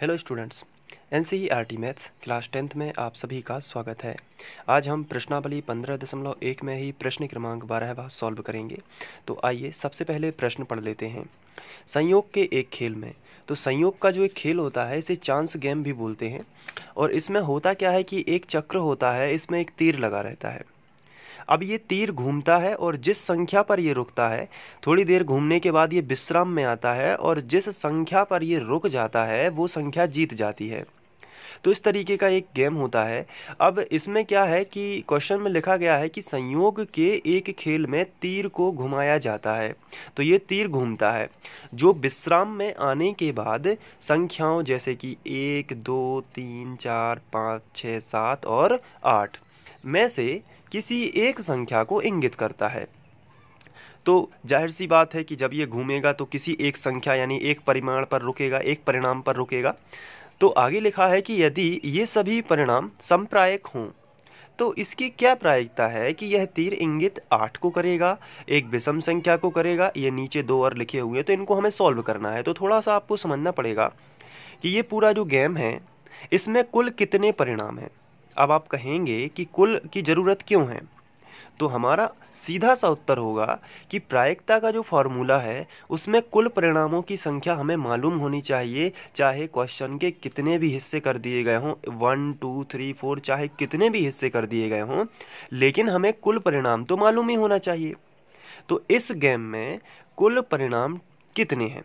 Hello students N C R T maths class tenth में आप सभी का स्वागत है आज हम प्रश्नावली पंद्रह दशमलव एक में ही प्रश्न क्रमांक बारहवा सॉल्व करेंगे तो आइए सबसे पहले प्रश्न पढ़ लेते हैं संयोग के एक खेल में तो संयोग का जो एक खेल होता है इसे चांस गेम भी बोलते हैं और इसमें होता क्या है कि एक चक्र होता है इसमें एक तीर लगा रहता है अब ये तीर घूमता है और जिस संख्या पर ये रुकता है थोड़ी देर घूमने के बाद ये विश्राम में आता है और जिस संख्या पर ये रुक जाता है वो संख्या जीत जाती है तो इस तरीके का एक गेम होता है अब इसमें क्या है कि क्वेश्चन में लिखा गया है कि संयोग के एक खेल में तीर को घुमाया जाता है तो ये तीर घूमता है जो विश्राम में आने के बाद संख्याओं जैसे कि एक दो तीन चार पाँच छः सात और आठ में से किसी एक संख्या को इंगित करता है तो जाहिर सी बात है कि जब ये घूमेगा तो किसी एक संख्या यानी एक परिमाण पर रुकेगा एक परिणाम पर रुकेगा तो आगे लिखा है कि यदि ये सभी परिणाम संप्रायक हों तो इसकी क्या प्रायिकता है कि यह तीर इंगित आठ को करेगा एक विषम संख्या को करेगा ये नीचे दो और लिखे हुए हैं तो इनको हमें सॉल्व करना है तो थोड़ा सा आपको समझना पड़ेगा कि ये पूरा जो गेम है इसमें कुल कितने परिणाम हैं अब आप कहेंगे कि कुल की ज़रूरत क्यों है तो हमारा सीधा सा उत्तर होगा कि प्रायिकता का जो फॉर्मूला है उसमें कुल परिणामों की संख्या हमें मालूम होनी चाहिए चाहे क्वेश्चन के कितने भी हिस्से कर दिए गए हों वन टू थ्री फोर चाहे कितने भी हिस्से कर दिए गए हों लेकिन हमें कुल परिणाम तो मालूम ही होना चाहिए तो इस गेम में कुल परिणाम कितने हैं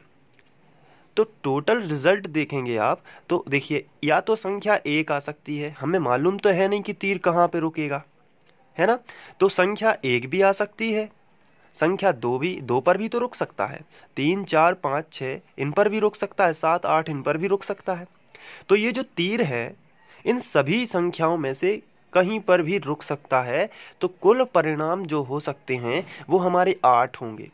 तो टोटल रिजल्ट देखेंगे आप तो देखिए या तो संख्या एक आ सकती है हमें मालूम तो है नहीं कि तीर कहाँ पे रुकेगा है ना तो संख्या एक भी आ सकती है संख्या दो भी दो पर भी तो रुक सकता है तीन चार पाँच छः इन पर भी रुक सकता है सात आठ इन पर भी रुक सकता है तो ये जो तीर है इन सभी संख्याओं में से कहीं पर भी रुक सकता है तो कुल परिणाम जो हो सकते हैं वो हमारे आठ होंगे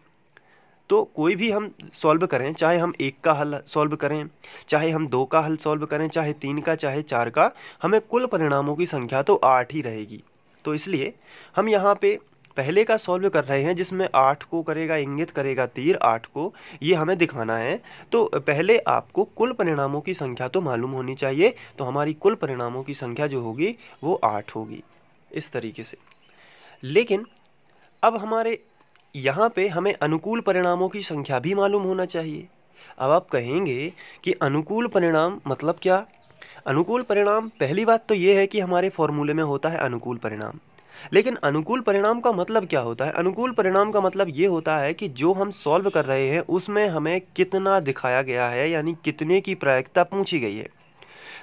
तो कोई भी हम सॉल्व करें चाहे हम एक का हल सॉल्व करें चाहे हम दो का हल सॉल्व करें चाहे तीन का चाहे चार का हमें कुल परिणामों की संख्या तो आठ ही रहेगी तो इसलिए हम यहाँ पे पहले का सॉल्व कर रहे हैं जिसमें आठ को करेगा इंगित करेगा तीर आठ को ये हमें दिखाना है तो पहले आपको कुल परिणामों की संख्या तो मालूम होनी चाहिए तो हमारी कुल परिणामों की संख्या जो होगी वो आठ होगी इस तरीके से लेकिन अब हमारे यहाँ पे हमें अनुकूल परिणामों की संख्या भी मालूम होना चाहिए अब आप कहेंगे कि अनुकूल परिणाम मतलब क्या अनुकूल परिणाम पहली बात तो ये है कि हमारे फॉर्मूले में होता है अनुकूल परिणाम लेकिन अनुकूल परिणाम का मतलब क्या होता है अनुकूल परिणाम का मतलब ये होता है कि जो हम सॉल्व कर रहे हैं उसमें हमें कितना दिखाया गया है यानी कितने की प्रायिकता पूछी गई है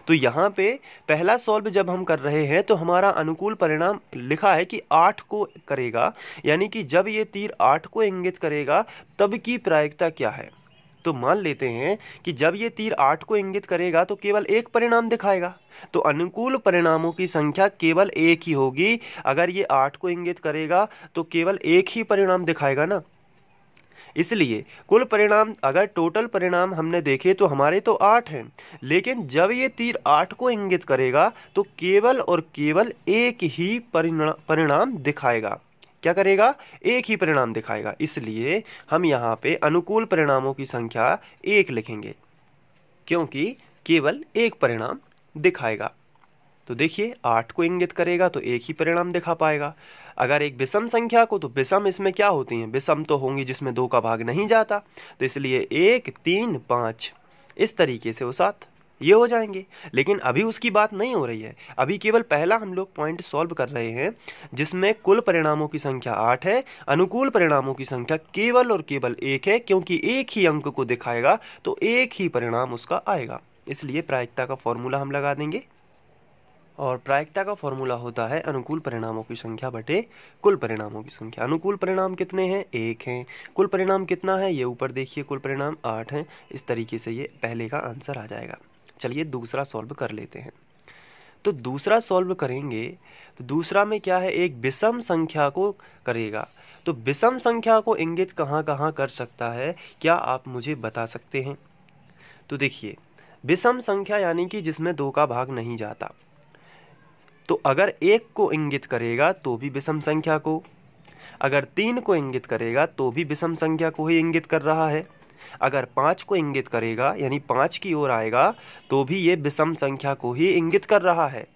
तो यहाँ पे पहला सॉल्व जब हम कर रहे हैं तो हमारा अनुकूल परिणाम लिखा है कि आठ को करेगा यानी कि जब ये तीर आठ को इंगित करेगा तब की प्रायिकता क्या है तो मान लेते हैं कि जब ये तीर आठ को इंगित करेगा तो केवल एक परिणाम दिखाएगा तो अनुकूल परिणामों की संख्या केवल एक ही होगी अगर ये आठ को इंगित करेगा तो केवल एक ही परिणाम दिखाएगा ना इसलिए कुल परिणाम अगर टोटल परिणाम हमने देखे तो हमारे तो आठ हैं लेकिन जब ये तीर आठ को इंगित करेगा तो केवल और केवल एक ही परिणाम दिखाएगा क्या करेगा एक ही परिणाम दिखाएगा इसलिए हम यहाँ पे अनुकूल परिणामों की संख्या एक लिखेंगे क्योंकि केवल एक परिणाम दिखाएगा तो देखिए आठ को इंगित करेगा तो एक ही परिणाम दिखा पाएगा अगर एक विषम संख्या को तो विषम इसमें क्या होती हैं विषम तो होंगी जिसमें दो का भाग नहीं जाता तो इसलिए एक तीन पाँच इस तरीके से वो सात ये हो जाएंगे लेकिन अभी उसकी बात नहीं हो रही है अभी केवल पहला हम लोग पॉइंट सॉल्व कर रहे हैं जिसमें कुल परिणामों की संख्या आठ है अनुकूल परिणामों की संख्या केवल और केवल एक है क्योंकि एक ही अंक को दिखाएगा तो एक ही परिणाम उसका आएगा इसलिए प्रायिकता का फॉर्मूला हम लगा देंगे और प्रायिकता का फॉर्मूला होता है अनुकूल परिणामों की संख्या बटे कुल परिणामों की संख्या अनुकूल परिणाम कितने हैं एक हैं कुल परिणाम कितना है ये ऊपर देखिए कुल परिणाम आठ हैं इस तरीके से ये पहले का आंसर आ जाएगा चलिए दूसरा सॉल्व कर लेते हैं तो दूसरा सॉल्व करेंगे तो दूसरा में क्या है एक विषम संख्या को करेगा तो विषम संख्या को इंगित कहाँ कहाँ कर सकता है क्या आप मुझे बता सकते हैं तो देखिए विषम संख्या यानी कि जिसमें दो का भाग नहीं जाता तो अगर एक को इंगित करेगा तो भी विषम संख्या को अगर तीन को इंगित करेगा तो भी विषम संख्या को ही इंगित कर रहा है अगर पाँच को इंगित करेगा यानी पाँच की ओर आएगा तो भी ये विषम संख्या को ही इंगित कर रहा है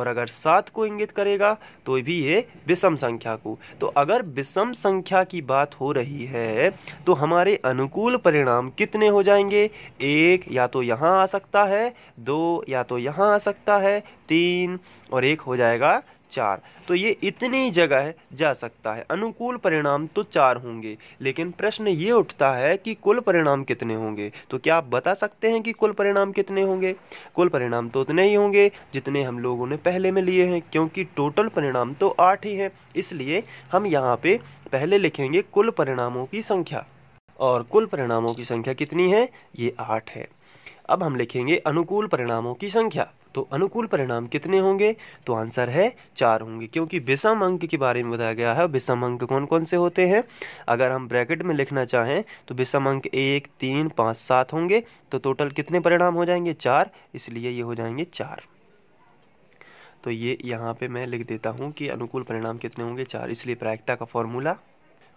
और अगर सात को इंगित करेगा तो भी ये विषम संख्या को तो अगर विषम संख्या की बात हो रही है तो हमारे अनुकूल परिणाम कितने हो जाएंगे एक या तो यहाँ आ सकता है दो या तो यहाँ आ सकता है तीन और एक हो जाएगा चार तो ये इतनी जगह जा सकता है अनुकूल परिणाम तो चार होंगे लेकिन प्रश्न ये उठता है कि कुल परिणाम कितने होंगे तो क्या आप बता सकते हैं कि कुल परिणाम कितने होंगे कुल परिणाम तो उतने ही होंगे जितने हम लोगों ने पहले में लिए हैं क्योंकि टोटल परिणाम तो आठ ही हैं इसलिए हम यहाँ पे पहले लिखेंगे कुल परिणामों की संख्या और कुल परिणामों की संख्या कितनी है ये आठ है अब हम लिखेंगे अनुकूल परिणामों की संख्या तो अनुकूल परिणाम कितने होंगे तो आंसर है चार होंगे क्योंकि विषम अंक के बारे में बताया गया है विषम अंक कौन कौन से होते हैं अगर हम ब्रैकेट में लिखना चाहें तो विषम अंक एक तीन पाँच सात होंगे तो टोटल कितने परिणाम हो जाएंगे चार इसलिए ये हो जाएंगे चार तो ये यहाँ पे मैं लिख देता हूँ कि अनुकूल परिणाम कितने होंगे चार इसलिए प्रायिकता का फॉर्मूला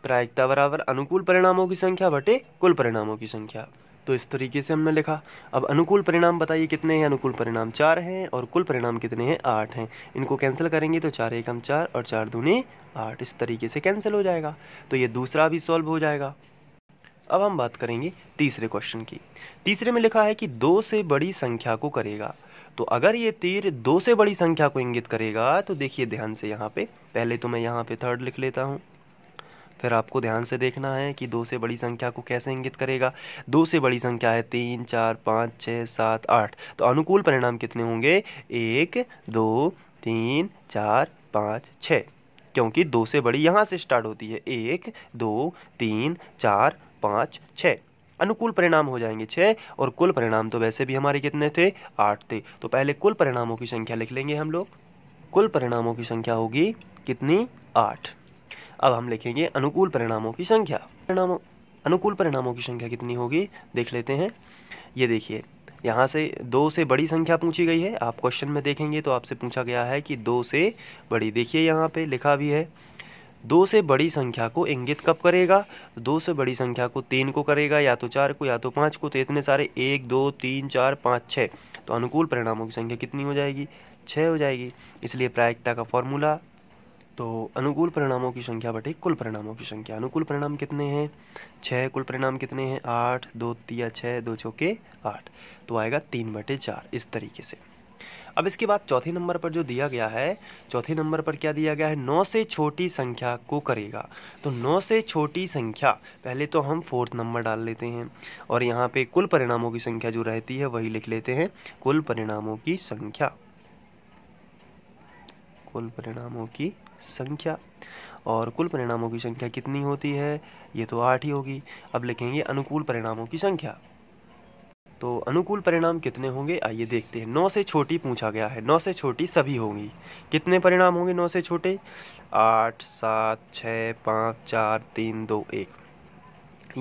प्रायिकता बराबर अनुकूल परिणामों की संख्या बटे कुल परिणामों की संख्या तो इस तरीके से हमने लिखा अब अनुकूल परिणाम बताइए कितने हैं अनुकूल परिणाम चार हैं और कुल परिणाम कितने हैं आठ हैं इनको कैंसिल करेंगे तो चार एकम चार और चार दूने आठ इस तरीके से कैंसिल हो जाएगा तो ये दूसरा भी सॉल्व हो जाएगा अब हम बात करेंगे तीसरे क्वेश्चन की तीसरे में लिखा है कि दो से बड़ी संख्या को करेगा तो अगर ये तीर दो से बड़ी संख्या को इंगित करेगा तो देखिए ध्यान से यहाँ पे पहले तो मैं यहाँ पे थर्ड लिख लेता हूँ फिर आपको ध्यान से देखना है कि दो से बड़ी संख्या को कैसे इंगित करेगा दो से बड़ी संख्या है तीन चार पाँच छः सात आठ तो अनुकूल परिणाम कितने होंगे एक दो तीन चार पाँच छः क्योंकि दो से बड़ी यहाँ से स्टार्ट होती है एक दो तीन चार पाँच छः अनुकूल परिणाम हो जाएंगे छः और कुल परिणाम तो वैसे भी हमारे कितने थे आठ थे तो पहले कुल परिणामों की संख्या लिख लेंगे हम लोग कुल परिणामों की संख्या होगी कितनी आठ अब हम लिखेंगे अनुकूल परिणामों की संख्या परिणामों अनुकूल परिणामों की संख्या कितनी होगी देख लेते हैं ये देखिए यहाँ से दो से बड़ी संख्या पूछी गई है आप क्वेश्चन में देखेंगे तो आपसे पूछा गया है कि दो से बड़ी देखिए यहाँ पे लिखा भी है दो से बड़ी संख्या को इंगित कब करेगा दो से बड़ी संख्या को तीन को करेगा या तो चार को या तो पाँच को तो इतने सारे एक दो तीन चार पाँच छः तो अनुकूल परिणामों की संख्या कितनी हो जाएगी छः हो जाएगी इसलिए प्रायिकता का फॉर्मूला तो अनुकूल परिणामों की संख्या बटे कुल परिणामों की संख्या अनुकूल परिणाम कितने हैं छः कुल परिणाम कितने हैं आठ दो तिया छः दो चौके आठ तो आएगा तीन बटे चार इस तरीके से अब इसके बाद चौथे नंबर पर जो दिया गया है चौथे नंबर पर क्या दिया गया है नौ से छोटी संख्या को करेगा तो नौ से छोटी संख्या पहले तो हम फोर्थ नंबर डाल लेते हैं और यहाँ पे कुल परिणामों की संख्या जो रहती है वही लिख लेते हैं कुल परिणामों की संख्या कुल परिणामों की संख्या और कुल परिणामों की संख्या कितनी होती है ये तो आठ ही होगी अब लिखेंगे अनुकूल परिणामों की संख्या तो अनुकूल परिणाम कितने होंगे आइए देखते हैं नौ से छोटी पूछा गया है नौ से छोटी सभी होंगी कितने परिणाम होंगे नौ से छोटे आठ सात छः पाँच चार तीन दो एक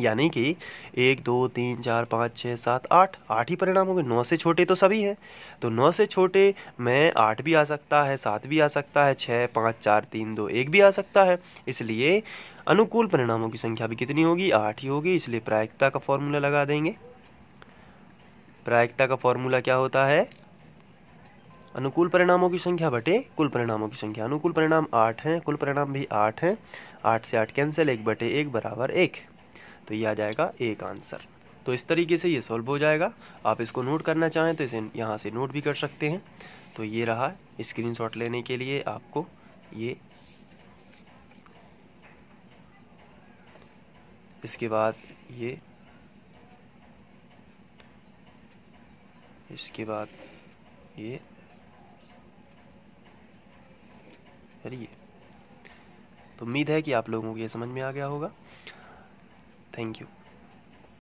यानी कि एक दो तीन चार पाँच छः सात आठ आठ ही परिणाम होंगे नौ से छोटे तो सभी हैं तो नौ से छोटे में आठ भी आ सकता है सात भी आ सकता है छः पाँच चार तीन दो एक भी आ सकता है इसलिए अनुकूल परिणामों की संख्या भी कितनी होगी आठ ही होगी इसलिए प्रायिकता का फॉर्मूला लगा देंगे प्रायिकता का फॉर्मूला क्या होता है अनुकूल परिणामों की संख्या बटे कुल परिणामों की संख्या अनुकूल परिणाम आठ हैं कुल परिणाम भी आठ हैं आठ से आठ कैंसिल एक बटे एक बराबर एक तो ये आ जाएगा एक आंसर तो इस तरीके से ये सॉल्व हो जाएगा आप इसको नोट करना चाहें तो इसे यहाँ से नोट भी कर सकते हैं तो ये रहा शॉट लेने के लिए आपको ये इसके बाद ये इसके बाद ये अरे ये तो उम्मीद है कि आप लोगों को ये समझ में आ गया होगा Thank you.